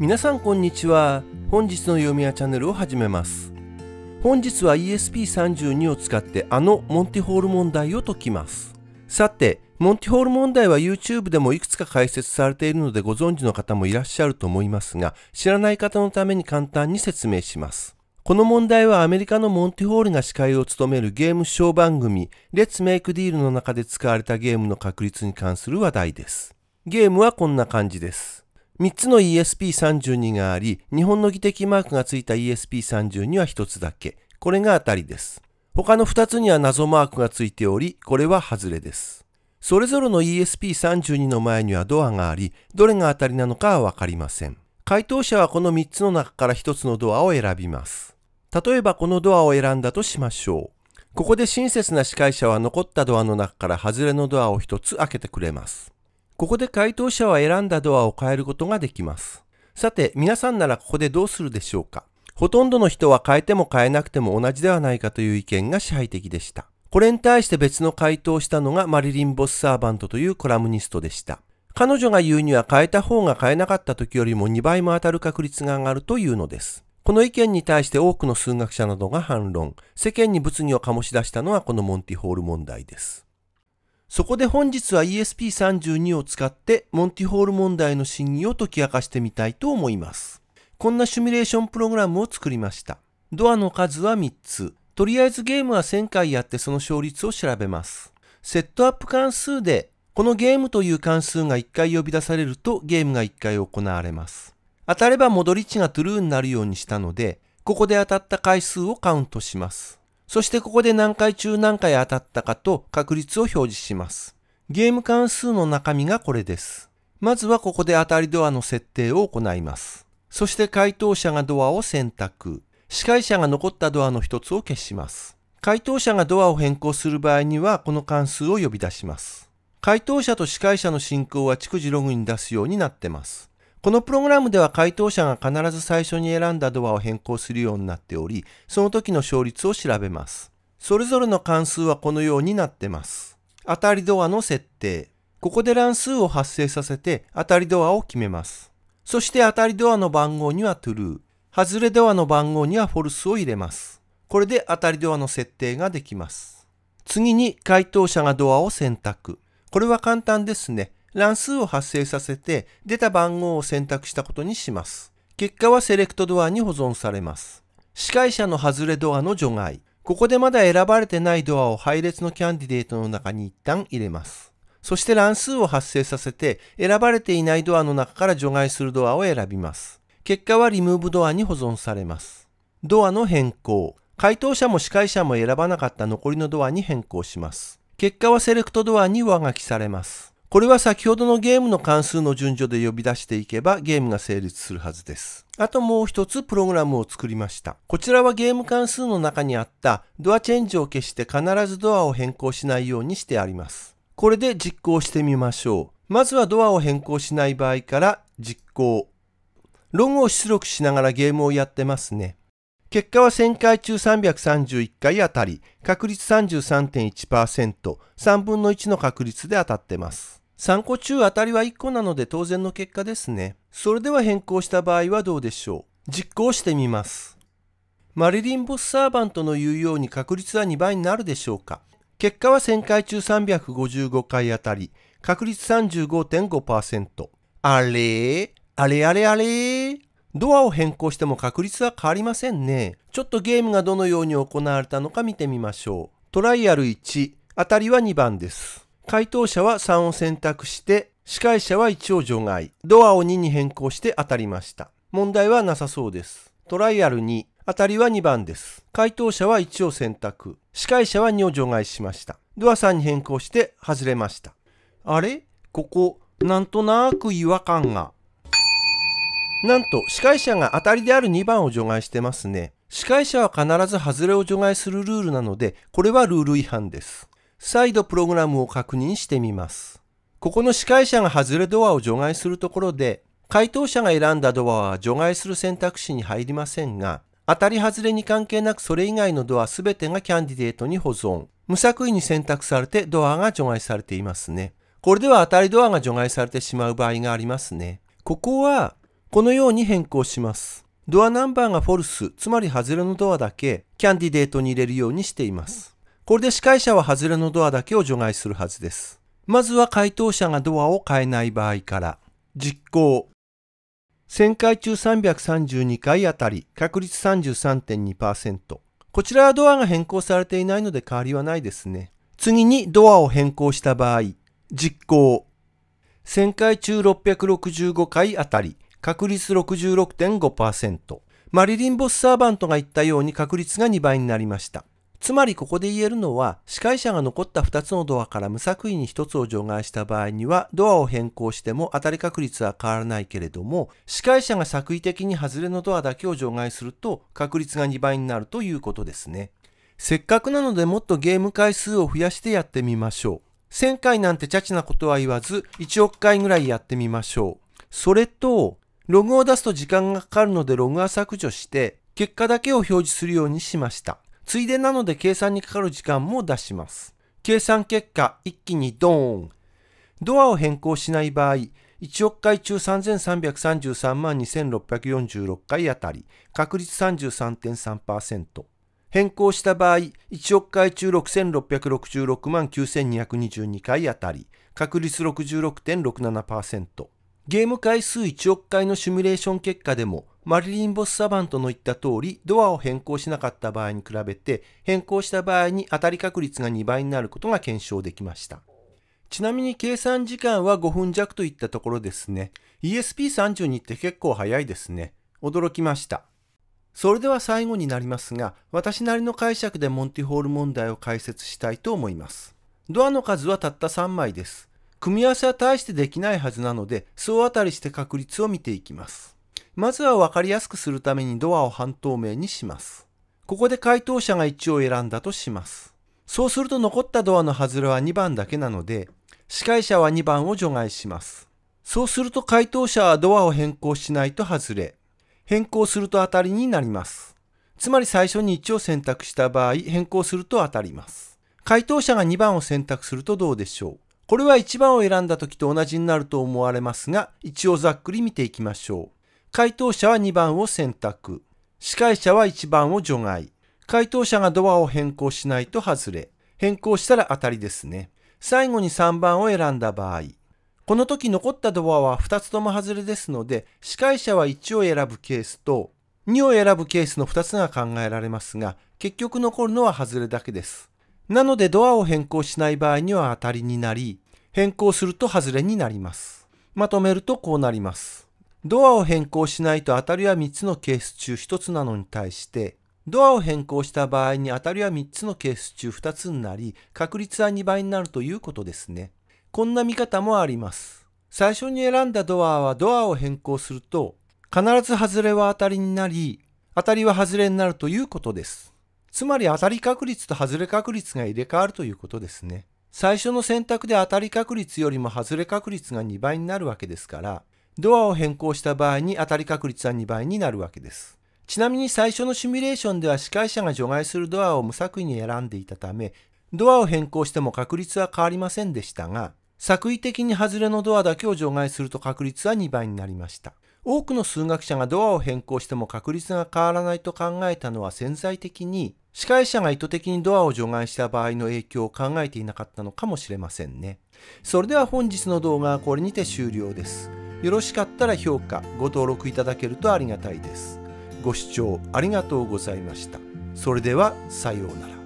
皆さんこんにちは本日の読み屋チャンネルを始めます本日は ESP32 を使ってあのモンティホール問題を解きますさてモンティホール問題は YouTube でもいくつか解説されているのでご存知の方もいらっしゃると思いますが知らない方のために簡単に説明しますこの問題はアメリカのモンティホールが司会を務めるゲームショー番組 Let's Make Deal の中で使われたゲームの確率に関する話題ですゲームはこんな感じです3つの ESP32 があり、日本の技的マークがついた ESP32 は1つだけ。これが当たりです。他の2つには謎マークがついており、これは外れです。それぞれの ESP32 の前にはドアがあり、どれが当たりなのかはわかりません。回答者はこの3つの中から1つのドアを選びます。例えばこのドアを選んだとしましょう。ここで親切な司会者は残ったドアの中から外れのドアを1つ開けてくれます。ここで回答者は選んだドアを変えることができます。さて、皆さんならここでどうするでしょうかほとんどの人は変えても変えなくても同じではないかという意見が支配的でした。これに対して別の回答をしたのがマリリン・ボス・サーバントというコラムニストでした。彼女が言うには変えた方が変えなかった時よりも2倍も当たる確率が上がるというのです。この意見に対して多くの数学者などが反論、世間に物議を醸し出したのはこのモンティホール問題です。そこで本日は ESP32 を使ってモンティホール問題の真偽を解き明かしてみたいと思います。こんなシミュレーションプログラムを作りました。ドアの数は3つ。とりあえずゲームは1000回やってその勝率を調べます。セットアップ関数で、このゲームという関数が1回呼び出されるとゲームが1回行われます。当たれば戻り値がトゥルーになるようにしたので、ここで当たった回数をカウントします。そしてここで何回中何回当たったかと確率を表示します。ゲーム関数の中身がこれです。まずはここで当たりドアの設定を行います。そして回答者がドアを選択。司会者が残ったドアの一つを消します。回答者がドアを変更する場合にはこの関数を呼び出します。回答者と司会者の進行は逐次ログに出すようになってます。このプログラムでは回答者が必ず最初に選んだドアを変更するようになっており、その時の勝率を調べます。それぞれの関数はこのようになってます。当たりドアの設定。ここで乱数を発生させて当たりドアを決めます。そして当たりドアの番号には true、外れドアの番号には false を入れます。これで当たりドアの設定ができます。次に回答者がドアを選択。これは簡単ですね。乱数を発生させて出た番号を選択したことにします。結果はセレクトドアに保存されます。司会者の外れドアの除外。ここでまだ選ばれてないドアを配列のキャンディデートの中に一旦入れます。そして乱数を発生させて選ばれていないドアの中から除外するドアを選びます。結果はリムーブドアに保存されます。ドアの変更。回答者も司会者も選ばなかった残りのドアに変更します。結果はセレクトドアに上書きされます。これは先ほどのゲームの関数の順序で呼び出していけばゲームが成立するはずです。あともう一つプログラムを作りました。こちらはゲーム関数の中にあったドアチェンジを消して必ずドアを変更しないようにしてあります。これで実行してみましょう。まずはドアを変更しない場合から実行。ログを出力しながらゲームをやってますね。結果は1000回中331回あたり、確率33.1%、3分の1の確率で当たってます。3個中当たりは1個なので当然の結果ですね。それでは変更した場合はどうでしょう。実行してみます。マリリン・ボス・サーバントの言うように確率は2倍になるでしょうか。結果は1000回中355回あたり、確率35.5%。あれあれあれあれドアを変更しても確率は変わりませんね。ちょっとゲームがどのように行われたのか見てみましょう。トライアル1、当たりは2番です。回答者は3を選択して、司会者は1を除外、ドアを2に変更して当たりました。問題はなさそうです。トライアル2、当たりは2番です。回答者は1を選択、司会者は2を除外しました。ドア3に変更して外れました。あれここ、なんとなく違和感が。なんと、司会者が当たりである2番を除外してますね。司会者は必ず外れを除外するルールなので、これはルール違反です。再度プログラムを確認してみます。ここの司会者が外れドアを除外するところで、回答者が選んだドアは除外する選択肢に入りませんが、当たり外れに関係なくそれ以外のドア全てがキャンディデートに保存。無作為に選択されてドアが除外されていますね。これでは当たりドアが除外されてしまう場合がありますね。ここは、このように変更します。ドアナンバーがフォルス、つまり外れのドアだけ、キャンディデートに入れるようにしています。これで司会者は外れのドアだけを除外するはずです。まずは回答者がドアを変えない場合から。実行。1000回中332回あたり、確率33.2%。こちらはドアが変更されていないので変わりはないですね。次にドアを変更した場合、実行。1000回中665回あたり、確率66.5%。マリリン・ボス・サーバントが言ったように確率が2倍になりました。つまりここで言えるのは、司会者が残った2つのドアから無作為に1つを除外した場合には、ドアを変更しても当たり確率は変わらないけれども、司会者が作為的に外れのドアだけを除外すると、確率が2倍になるということですね。せっかくなのでもっとゲーム回数を増やしてやってみましょう。1000回なんてチャチなことは言わず、1億回ぐらいやってみましょう。それと、ログを出すと時間がかかるのでログは削除して、結果だけを表示するようにしました。ついでなので計算にかかる時間も出します。計算結果、一気にドーン。ドアを変更しない場合、1億回中3333万2646回あたり、確率33.3%。変更した場合、1億回中6666万9222回あたり、確率66.67%。ゲーム回数1億回のシミュレーション結果でも、マリリン・ボス・サバントの言った通り、ドアを変更しなかった場合に比べて、変更した場合に当たり確率が2倍になることが検証できました。ちなみに計算時間は5分弱といったところですね。ESP32 って結構早いですね。驚きました。それでは最後になりますが、私なりの解釈でモンティホール問題を解説したいと思います。ドアの数はたった3枚です。組み合わせは大してできないはずなので、総当たりして確率を見ていきます。まずは分かりやすくするためにドアを半透明にします。ここで回答者が1を選んだとします。そうすると残ったドアの外れは2番だけなので、司会者は2番を除外します。そうすると回答者はドアを変更しないと外れ、変更すると当たりになります。つまり最初に1を選択した場合、変更すると当たります。回答者が2番を選択するとどうでしょうこれは1番を選んだ時と同じになると思われますが、一応ざっくり見ていきましょう。回答者は2番を選択。司会者は1番を除外。回答者がドアを変更しないと外れ。変更したら当たりですね。最後に3番を選んだ場合。この時残ったドアは2つとも外れですので、司会者は1を選ぶケースと、2を選ぶケースの2つが考えられますが、結局残るのは外れだけです。なのでドアを変更しない場合には当たりになり、変更すると外れになります。まとめるとこうなります。ドアを変更しないと当たりは3つのケース中1つなのに対して、ドアを変更した場合に当たりは3つのケース中2つになり、確率は2倍になるということですね。こんな見方もあります。最初に選んだドアはドアを変更すると、必ず外れは当たりになり、当たりは外れになるということです。つまり当たり確率と外れ確率が入れ替わるということですね。最初の選択で当たり確率よりも外れ確率が2倍になるわけですから、ドアを変更した場合に当たり確率は2倍になるわけです。ちなみに最初のシミュレーションでは司会者が除外するドアを無作為に選んでいたため、ドアを変更しても確率は変わりませんでしたが、作為的に外れのドアだけを除外すると確率は2倍になりました。多くの数学者がドアを変更しても確率が変わらないと考えたのは潜在的に司会者が意図的にドアを除外した場合の影響を考えていなかったのかもしれませんね。それでは本日の動画はこれにて終了です。よろしかったら評価、ご登録いただけるとありがたいです。ご視聴ありがとうございました。それではさようなら。